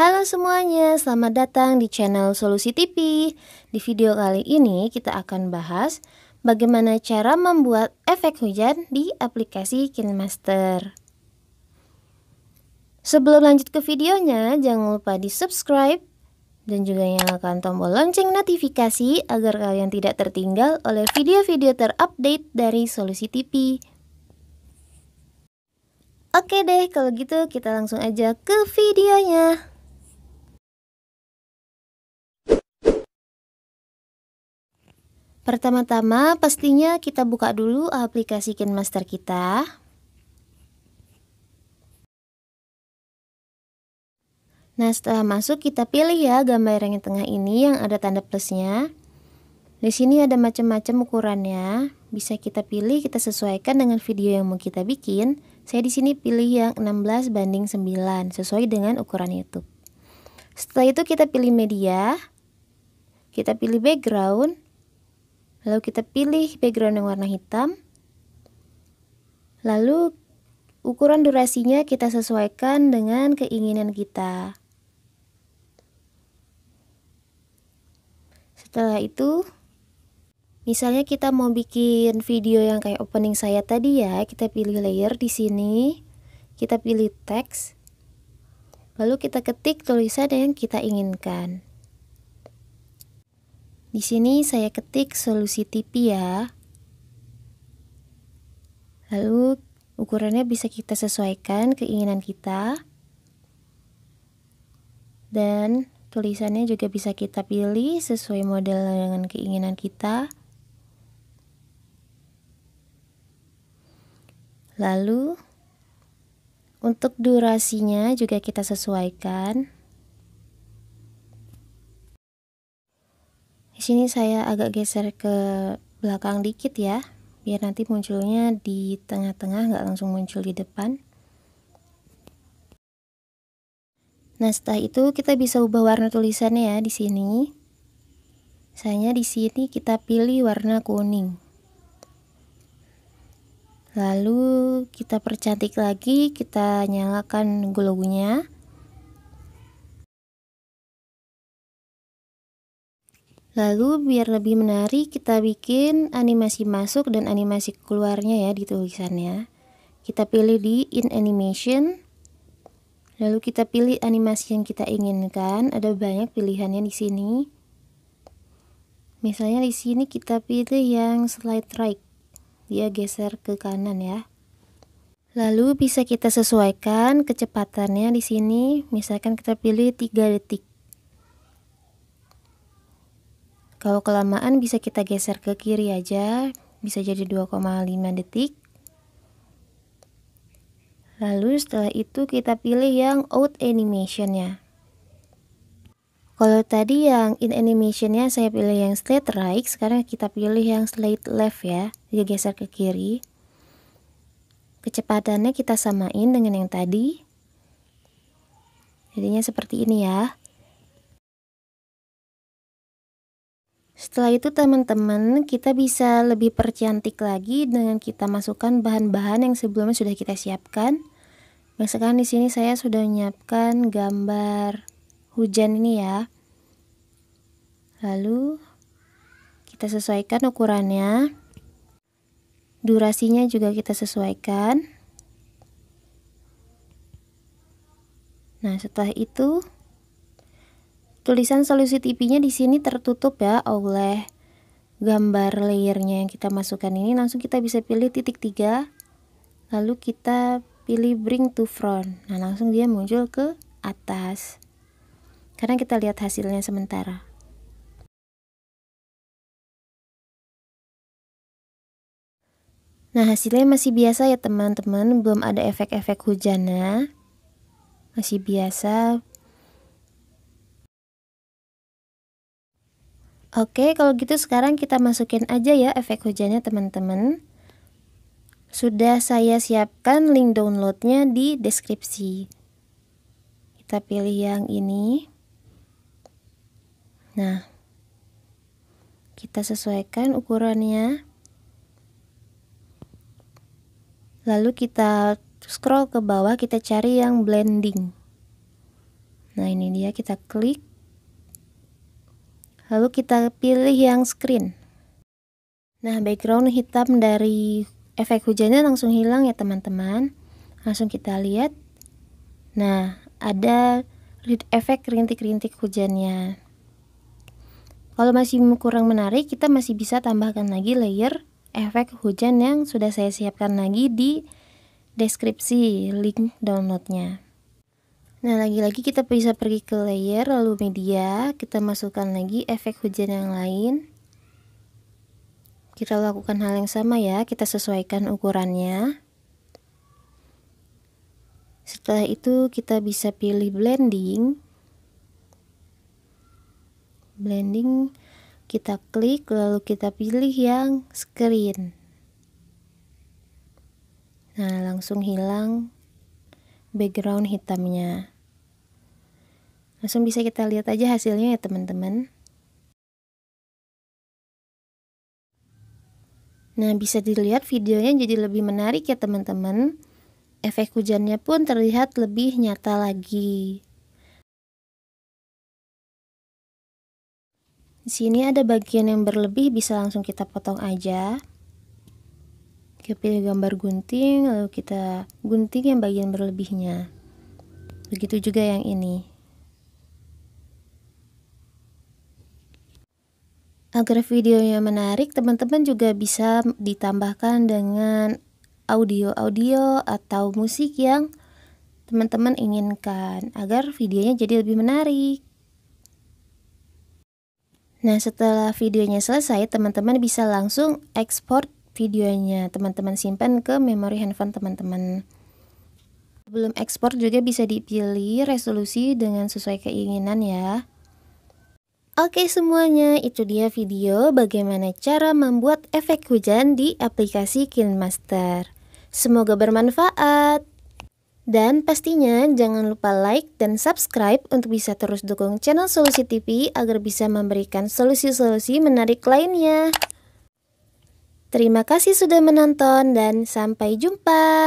Halo semuanya, selamat datang di channel Solusi TV. Di video kali ini kita akan bahas bagaimana cara membuat efek hujan di aplikasi KineMaster. Sebelum lanjut ke videonya, jangan lupa di subscribe dan juga nyalakan tombol lonceng notifikasi agar kalian tidak tertinggal oleh video-video terupdate dari Solusi TV. Oke deh, kalau gitu kita langsung aja ke videonya. Pertama-tama pastinya kita buka dulu aplikasi KineMaster kita. Nah setelah masuk kita pilih ya gambar yang tengah ini yang ada tanda plusnya. Di sini ada macam-macam ukurannya, bisa kita pilih, kita sesuaikan dengan video yang mau kita bikin. Saya di sini pilih yang 16 banding 9 sesuai dengan ukuran YouTube. Setelah itu kita pilih media, kita pilih background, Lalu kita pilih background yang warna hitam. Lalu ukuran durasinya kita sesuaikan dengan keinginan kita. Setelah itu, misalnya kita mau bikin video yang kayak opening saya tadi ya, kita pilih layer di sini, kita pilih teks, lalu kita ketik tulisan yang kita inginkan. Di sini saya ketik solusi tipi ya. Lalu ukurannya bisa kita sesuaikan keinginan kita. Dan tulisannya juga bisa kita pilih sesuai model dengan keinginan kita. Lalu untuk durasinya juga kita sesuaikan. Di sini saya agak geser ke belakang dikit ya, biar nanti munculnya di tengah-tengah nggak langsung muncul di depan. Nah, setelah itu kita bisa ubah warna tulisannya ya di sini. Misalnya di sini kita pilih warna kuning. Lalu kita percantik lagi, kita nyalakan glow Lalu biar lebih menarik kita bikin animasi masuk dan animasi keluarnya ya di tulisannya. Kita pilih di in animation. Lalu kita pilih animasi yang kita inginkan. Ada banyak pilihannya di sini. Misalnya di sini kita pilih yang slide right. Dia geser ke kanan ya. Lalu bisa kita sesuaikan kecepatannya di sini. Misalkan kita pilih 3 detik. Kalau kelamaan bisa kita geser ke kiri aja, bisa jadi 2,5 detik. Lalu setelah itu kita pilih yang out animationnya. Kalau tadi yang in animationnya saya pilih yang slide right, sekarang kita pilih yang slide left ya, dia geser ke kiri. Kecepatannya kita samain dengan yang tadi. Jadinya seperti ini ya. Setelah itu teman-teman kita bisa lebih percantik lagi dengan kita masukkan bahan-bahan yang sebelumnya sudah kita siapkan. misalkan di sini saya sudah menyiapkan gambar hujan ini ya. Lalu kita sesuaikan ukurannya. Durasinya juga kita sesuaikan. Nah, setelah itu tulisan solusi tipinya nya di sini tertutup ya oleh gambar layernya yang kita masukkan ini langsung kita bisa pilih titik tiga lalu kita pilih bring to front nah langsung dia muncul ke atas karena kita lihat hasilnya sementara nah hasilnya masih biasa ya teman-teman belum ada efek-efek hujannya masih biasa Oke, kalau gitu sekarang kita masukin aja ya efek hujannya teman-teman. Sudah saya siapkan link downloadnya di deskripsi. Kita pilih yang ini. Nah, kita sesuaikan ukurannya. Lalu kita scroll ke bawah, kita cari yang blending. Nah, ini dia kita klik. Lalu kita pilih yang screen. Nah, background hitam dari efek hujannya langsung hilang ya teman-teman. Langsung kita lihat. Nah, ada efek rintik-rintik hujannya. Kalau masih kurang menarik, kita masih bisa tambahkan lagi layer efek hujan yang sudah saya siapkan lagi di deskripsi link downloadnya. Nah, lagi-lagi kita bisa pergi ke layer, lalu media, kita masukkan lagi efek hujan yang lain. Kita lakukan hal yang sama ya, kita sesuaikan ukurannya. Setelah itu kita bisa pilih blending. Blending kita klik lalu kita pilih yang screen. Nah, langsung hilang background hitamnya langsung bisa kita lihat aja hasilnya ya teman-teman nah bisa dilihat videonya jadi lebih menarik ya teman-teman efek hujannya pun terlihat lebih nyata lagi di sini ada bagian yang berlebih bisa langsung kita potong aja kita pilih gambar gunting lalu kita gunting yang bagian berlebihnya begitu juga yang ini Agar videonya menarik, teman-teman juga bisa ditambahkan dengan audio-audio atau musik yang teman-teman inginkan agar videonya jadi lebih menarik. Nah, setelah videonya selesai, teman-teman bisa langsung ekspor videonya. Teman-teman simpan ke memori handphone teman-teman. Sebelum ekspor juga bisa dipilih resolusi dengan sesuai keinginan ya. Oke semuanya, itu dia video bagaimana cara membuat efek hujan di aplikasi KineMaster. Semoga bermanfaat. Dan pastinya jangan lupa like dan subscribe untuk bisa terus dukung channel Solusi TV agar bisa memberikan solusi-solusi menarik lainnya. Terima kasih sudah menonton dan sampai jumpa.